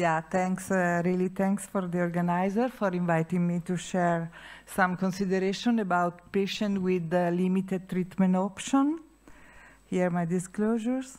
Yeah, thanks, uh, really thanks for the organizer for inviting me to share some consideration about patients with uh, limited treatment option. Here are my disclosures.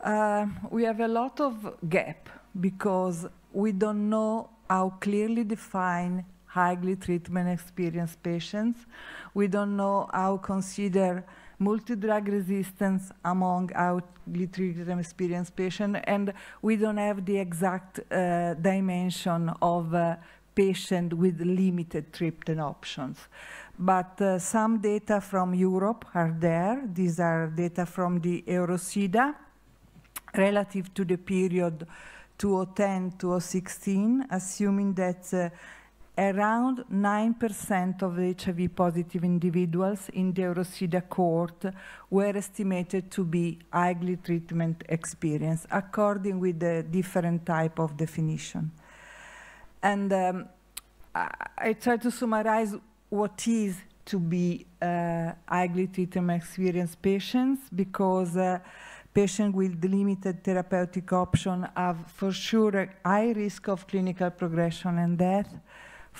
Uh, we have a lot of gap because we don't know how clearly define highly treatment experienced patients. We don't know how consider multi-drug resistance among outly treated experienced patients, and we don't have the exact uh, dimension of uh, patient with limited triptan options. But uh, some data from Europe are there. These are data from the Eurocida relative to the period 2010-2016, assuming that uh, around 9% of HIV-positive individuals in the Eurosida cohort were estimated to be highly treatment experienced, according with the different type of definition. And um, I, I, try to summarize what is to be uh, highly treatment experienced patients, because uh, patients with limited therapeutic option have for sure a high risk of clinical progression and death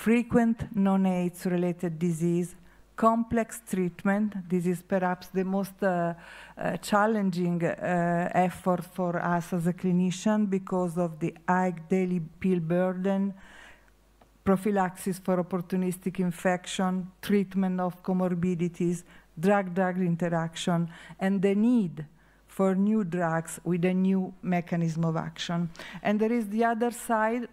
frequent non-AIDS related disease, complex treatment. This is perhaps the most uh, uh, challenging uh, effort for us as a clinician because of the high daily pill burden, prophylaxis for opportunistic infection, treatment of comorbidities, drug-drug interaction, and the need for new drugs with a new mechanism of action. And there is the other side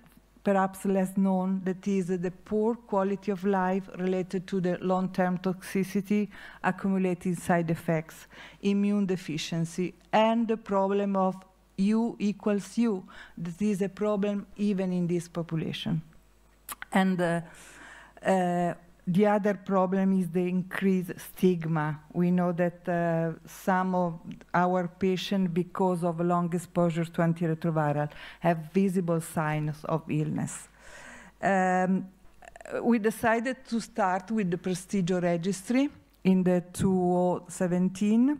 perhaps less known, that is the poor quality of life related to the long-term toxicity, accumulating side effects, immune deficiency, and the problem of U equals U. This is a problem even in this population. And uh, uh, the other problem is the increased stigma. We know that uh, some of our patients, because of long exposure to antiretroviral, have visible signs of illness. Um, we decided to start with the Prestigio Registry in the 2017,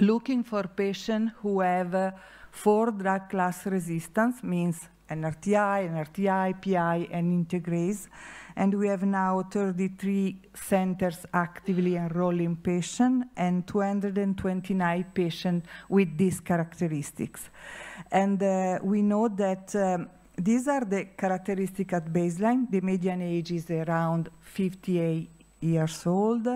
looking for patients who have uh, four drug class resistance, means NRTI, NRTI, PI, and integrase. And we have now 33 centers actively enrolling patients and 229 patients with these characteristics. And uh, we know that um, these are the characteristics at baseline. The median age is around 58 years old.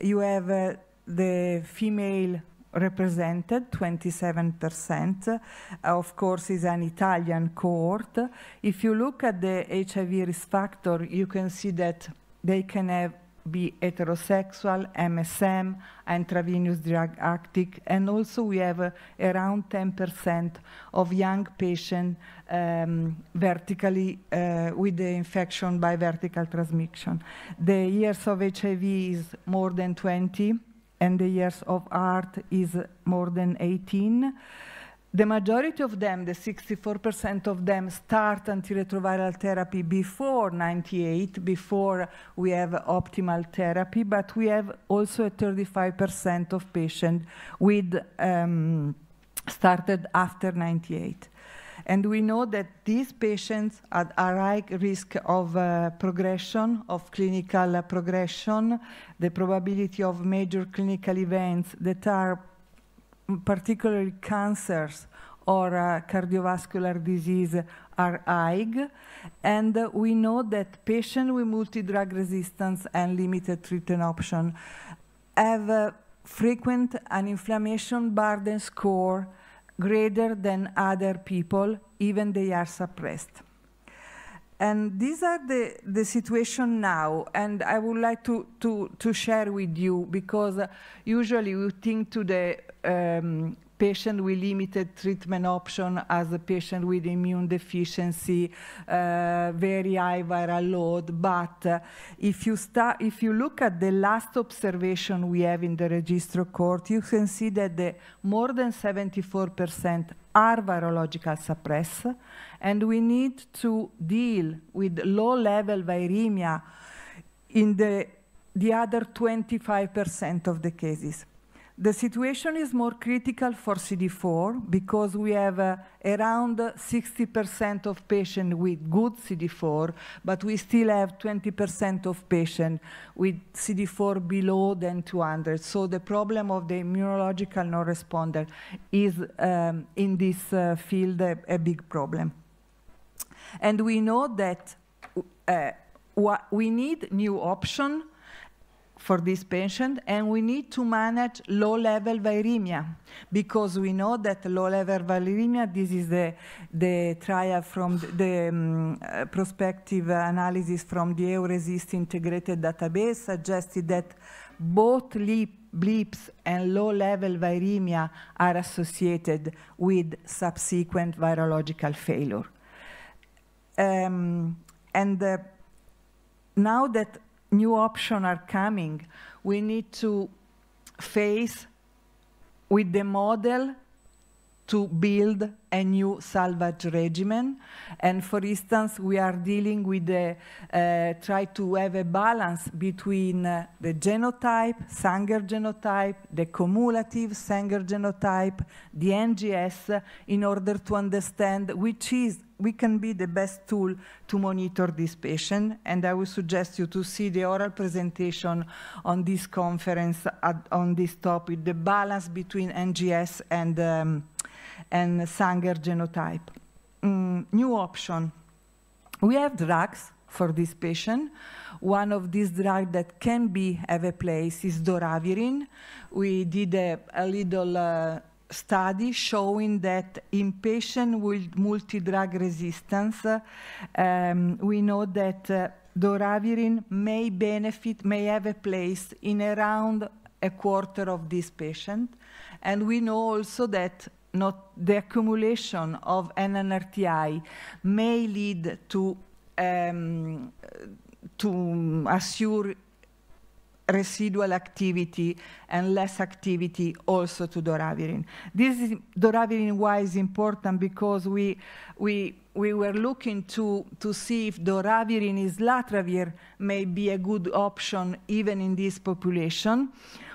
You have uh, the female represented, 27%. of course, is an Italian cohort. If you look at the HIV risk factor, you can see that they can have be heterosexual, MSM, intravenous drug addict, and also we have uh, around 10% of young patients um, vertically uh, with the infection by vertical transmission. The years of HIV is more than 20, and the years of art is more than 18. The majority of them, the 64% of them, start antiretroviral therapy before 98, before we have optimal therapy, but we have also a 35% of patients with um, started after 98. And we know that these patients are at high risk of uh, progression, of clinical uh, progression, the probability of major clinical events that are particularly cancers or uh, cardiovascular disease are high. And uh, we know that patients with multi-drug resistance and limited treatment option have uh, frequent an inflammation burden score greater than other people, even they are suppressed. And these are the, the situation now, and I would like to, to, to share with you because usually we think to the um, patient with limited treatment option as a patient with immune deficiency, uh, very high viral load. But uh, if you start, if you look at the last observation we have in the registro court, you can see that the more than 74% are virological suppressed, and we need to deal with low-level viremia in the the other 25% of the cases. The situation is more critical for CD4 because we have uh, around 60% of patients with good CD4, but we still have 20% of patients with CD4 below than 200. So the problem of the immunological non-responder is um, in this uh, field a, a, big problem. And we know that uh, we need new options for this patient, and we need to manage low-level viremia because we know that low-level viremia, this is the, the trial from the, the um, uh, prospective analysis from the EURESIST integrated database suggested that both LEAP blips and low-level viremia are associated with subsequent virological failure. Um, and uh, now that new options are coming, we need to face with the model to build a new salvage regimen. And for instance, we are dealing with the, uh, try to have a balance between uh, the genotype, Sanger genotype, the cumulative Sanger genotype, the NGS, in order to understand which is we can be the best tool to monitor this patient. And I would suggest you to see the oral presentation on this conference at, on this topic, the balance between NGS and um, and Sanger genotype. Mm, new option. We have drugs for this patient. One of these drugs that can be have a place is doravirine. We did a, a little uh, study showing that in patients with multi-drug resistance, uh, um, we know that uh, doravirine may benefit, may have a place in around a quarter of this patient, And we know also that not the accumulation of NNRTI may lead to um, to assure residual activity and less activity also to doravirin. This is, why is important because we, we, we were looking to, to see if doravirin is latravir may be a good option even in this population.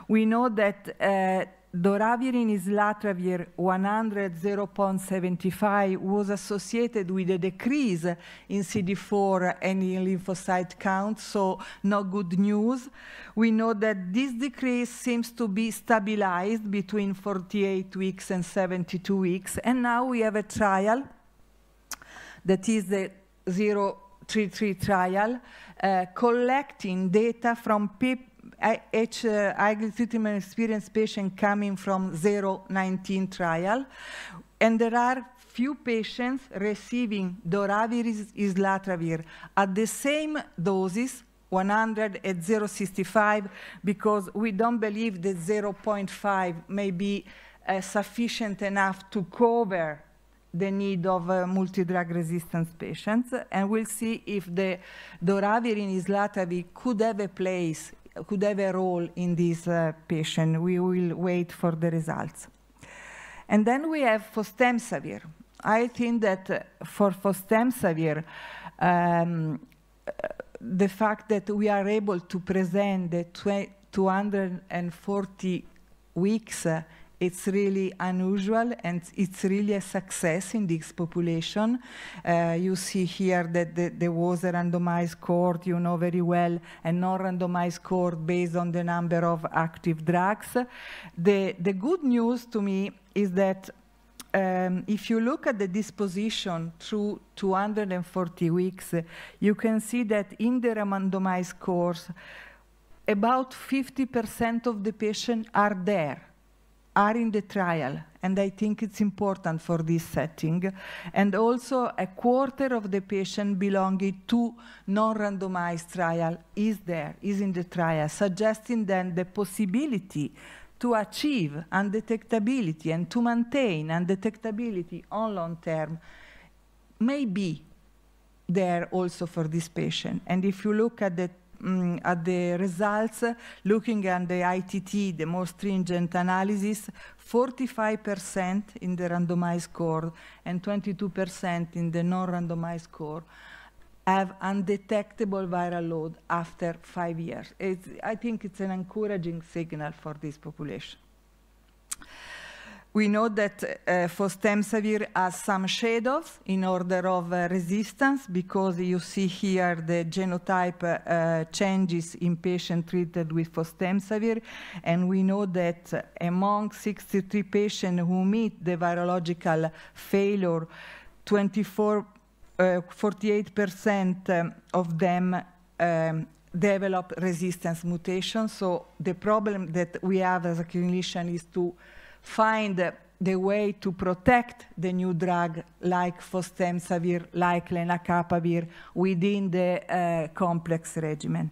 We know that uh, Doravirin is Latravir 100 0.75 was associated with a decrease in CD4 and in lymphocyte count, so no good news. We know that this decrease seems to be stabilized between 48 weeks and 72 weeks, and now we have a trial that is the 033 trial, uh, collecting data from people iglititimab uh, experienced patient coming from 019 trial, and there are few patients receiving doravirine islatravir at the same doses 100 at 0.65 because we don't believe that 0.5 may be uh, sufficient enough to cover the need of uh, multi-drug resistant patients. And we'll see if the doravirine islatravir could have a place could have a role in this uh, patient. We will wait for the results. And then we have fostemsavir. I think that uh, for fostemsavir, um, uh, the fact that we are able to present the 240 weeks it's really unusual and it's really a success in this population. Uh, you see here that the, there was a randomized cohort, you know very well, a non-randomized cohort based on the number of active drugs. The, the good news to me is that um, if you look at the disposition through 240 weeks, you can see that in the randomized course, about 50% of the patients are there are in the trial, and I think it's important for this setting. And also a quarter of the patient belonging to non-randomized trial is there, is in the trial, suggesting then the possibility to achieve undetectability and to maintain undetectability on long term may be there also for this patient. And if you look at the um, at the results, looking at the ITT, the more stringent analysis, 45% in the randomized score and 22% in the non-randomized score have undetectable viral load after five years. It's, I think it's an encouraging signal for this population. We know that uh, fostemsavir has some shadows in order of uh, resistance because you see here the genotype uh, changes in patients treated with fostemsavir. And we know that among 63 patients who meet the virological failure, 24, 48% uh, um, of them um, develop resistance mutations. So the problem that we have as a clinician is to find the way to protect the new drug like fostemsavir, like lenacapavir within the uh, complex regimen.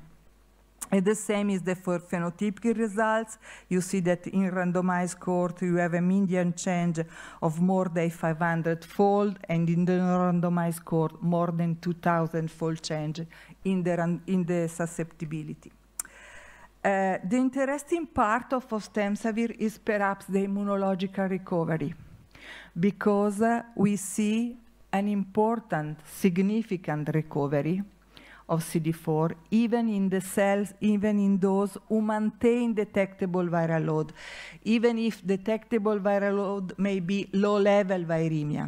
And the same is the for phenotypic results. You see that in randomized cohort, you have a median change of more than 500-fold, and in the randomized cohort, more than 2,000-fold change in the, in the susceptibility. Uh, the interesting part of ostemsavir is perhaps the immunological recovery, because uh, we see an important, significant recovery of CD4, even in the cells, even in those who maintain detectable viral load, even if detectable viral load may be low-level viremia.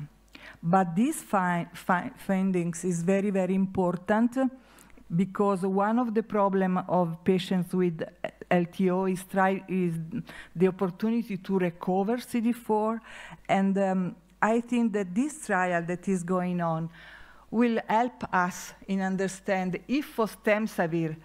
But these fi fi findings is very, very important because one of the problem of patients with LTO is, try, is the opportunity to recover CD4. And um, I think that this trial that is going on will help us in understand if fostemsavir,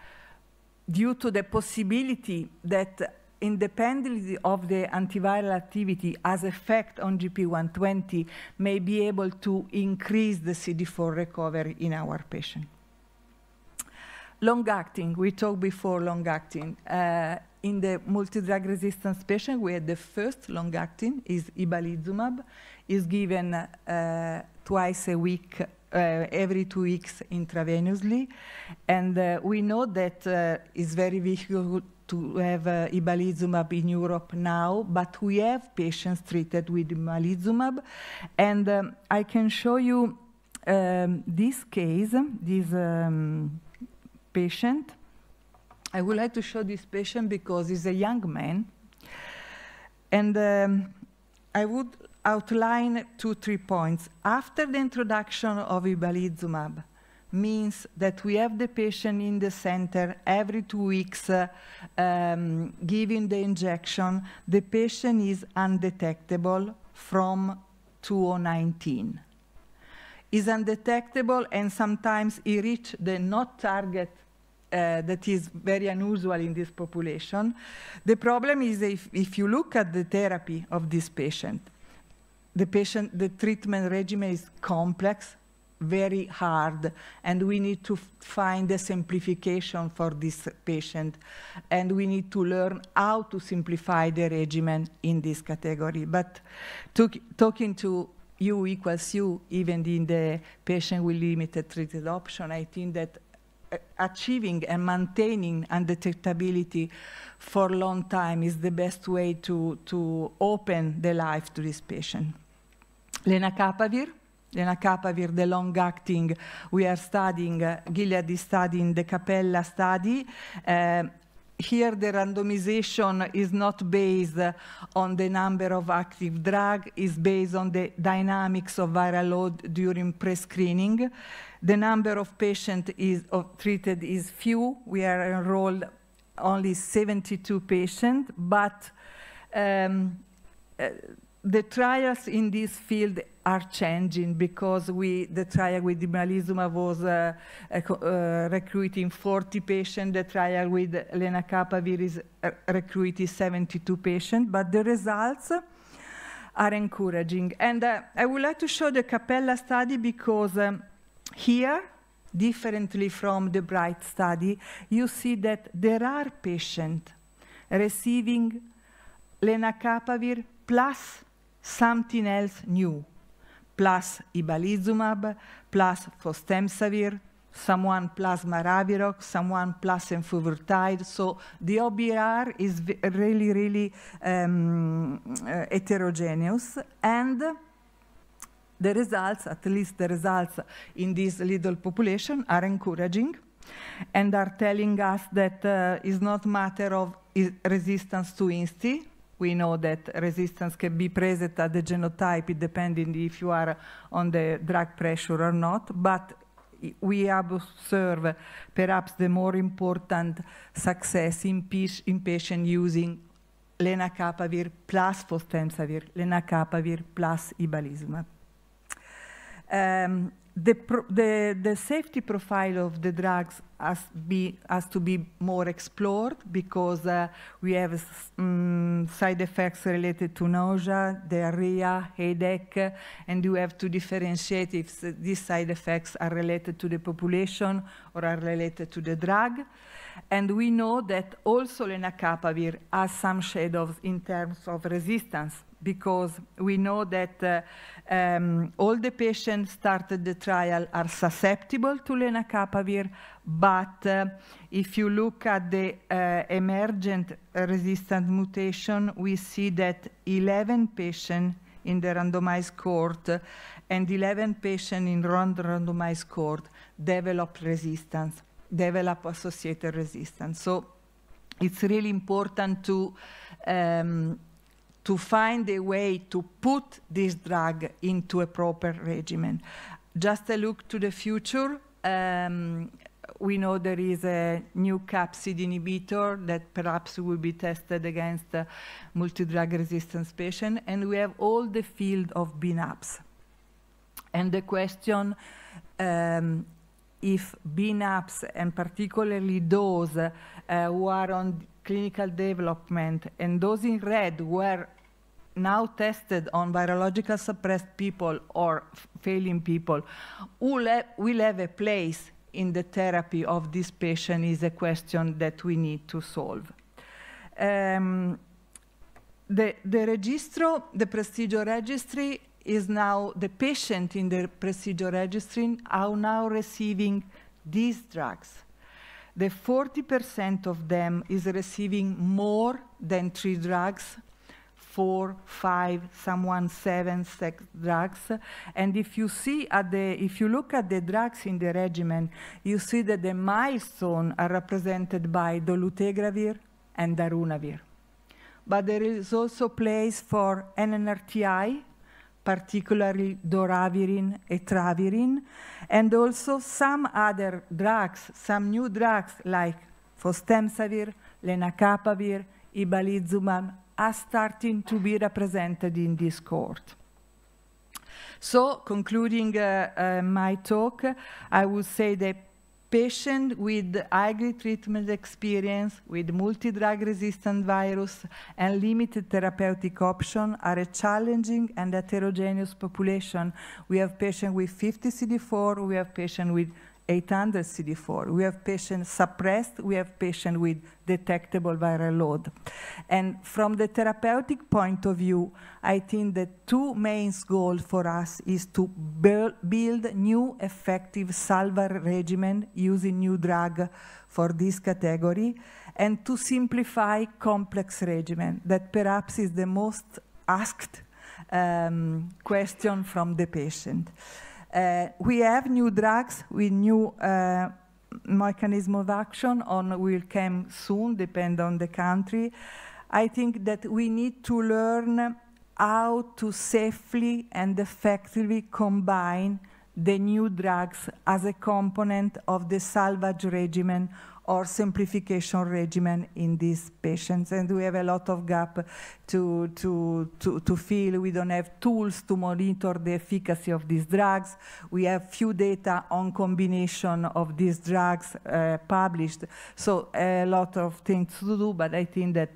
due to the possibility that independently of the antiviral activity as effect on GP120 may be able to increase the CD4 recovery in our patient. Long acting, we talked before long acting. Uh, in the multi-drug resistance patient, we had the first long acting is ibalizumab, is given uh, twice a week, uh, every two weeks intravenously. And uh, we know that uh, it's very difficult to have uh, ibalizumab in Europe now, but we have patients treated with ibalizumab. And um, I can show you um, this case, this um, patient. I would like to show this patient because he's a young man. And um, I would outline two, three points. After the introduction of ibalizumab, means that we have the patient in the center every two weeks uh, um, giving the injection. The patient is undetectable from 2019. Is undetectable and sometimes he reach the not target uh, that is very unusual in this population. The problem is if, if you look at the therapy of this patient, the patient, the treatment regimen is complex, very hard, and we need to find a simplification for this patient, and we need to learn how to simplify the regimen in this category. But to, talking to you equals you, even in the patient with limited treated option, I think that uh, achieving and maintaining undetectability for a long time is the best way to, to open the life to this patient. Lenacapavir, lenacapavir, the long-acting, we are studying, uh, Gilead is studying the Capella study, uh, here the randomization is not based on the number of active drug, is based on the dynamics of viral load during pre-screening. The number of patients is, of, treated is few. We are enrolled only 72 patients, but um, uh, the trials in this field are changing because we, the trial with ibralizumab was uh, uh, recruiting 40 patients, the trial with lenacapavir is uh, recruiting 72 patients, but the results are encouraging. And uh, I would like to show the Capella study because um, here, differently from the BRIGHT study, you see that there are patients receiving lenacapavir plus something else new plus ibalizumab, plus fostemsavir, someone plus maraviroc, someone plus enfuvirtide. So the OBR is really, really um, uh, heterogeneous. And the results, at least the results in this little population, are encouraging and are telling us that uh, it's not matter of resistance to INSTI, we know that resistance can be present at the genotype, depending if you are on the drug pressure or not, but we observe perhaps the more important success in, in patients using lenacapavir plus fostemsavir, lenacapavir plus ibalizumab. Um, the, pro, the, the, safety profile of the drugs has, be, has to be more explored because uh, we have um, side effects related to nausea, diarrhea, headache, and you have to differentiate if these side effects are related to the population or are related to the drug. And we know that also lenacapavir has some shadows in terms of resistance because we know that uh, um, all the patients started the trial are susceptible to lenacapavir, but uh, if you look at the uh, emergent resistant mutation, we see that 11 patients in the randomized cohort and 11 patients in randomized cohort develop resistance, develop associated resistance. So it's really important to um, to find a way to put this drug into a proper regimen. Just a look to the future. Um, we know there is a new capsid inhibitor that perhaps will be tested against multidrug uh, multi-drug resistance patients, and we have all the field of BNAPs. And the question um, if BNAPs, and particularly those uh, who are on clinical development, and those in red were now tested on virological suppressed people or failing people will, will have a place in the therapy of this patient is a question that we need to solve. Um, the, the registro, the prestigio registry, is now the patient in the procedure registry are now receiving these drugs. The 40% of them is receiving more than three drugs four, five, someone seven sex drugs. And if you see at the, if you look at the drugs in the regimen, you see that the milestones are represented by dolutegravir and darunavir. But there is also place for NNRTI, particularly doravirin, etravirin, and also some other drugs, some new drugs like fostemsavir, lenacapavir, ibalizumab, are starting to be represented in this court. So, concluding uh, uh, my talk, I would say that patients with high treatment experience with multi-drug resistant virus and limited therapeutic option are a challenging and heterogeneous population. We have patients with 50 CD4, we have patients with 800 CD4. We have patients suppressed, we have patients with detectable viral load. And from the therapeutic point of view, I think the two main goals for us is to build new effective salvar regimen using new drug for this category and to simplify complex regimen that perhaps is the most asked um, question from the patient. Uh, we have new drugs with new uh, mechanism of action on will come soon, depend on the country. I think that we need to learn how to safely and effectively combine the new drugs as a component of the salvage regimen or simplification regimen in these patients. And we have a lot of gap to, to, to, to fill. We don't have tools to monitor the efficacy of these drugs. We have few data on combination of these drugs uh, published. So a lot of things to do, but I think that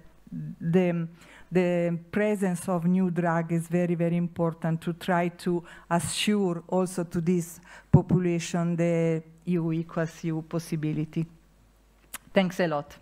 the, the presence of new drug is very, very important to try to assure also to this population the EU equals possibility. Thanks a lot.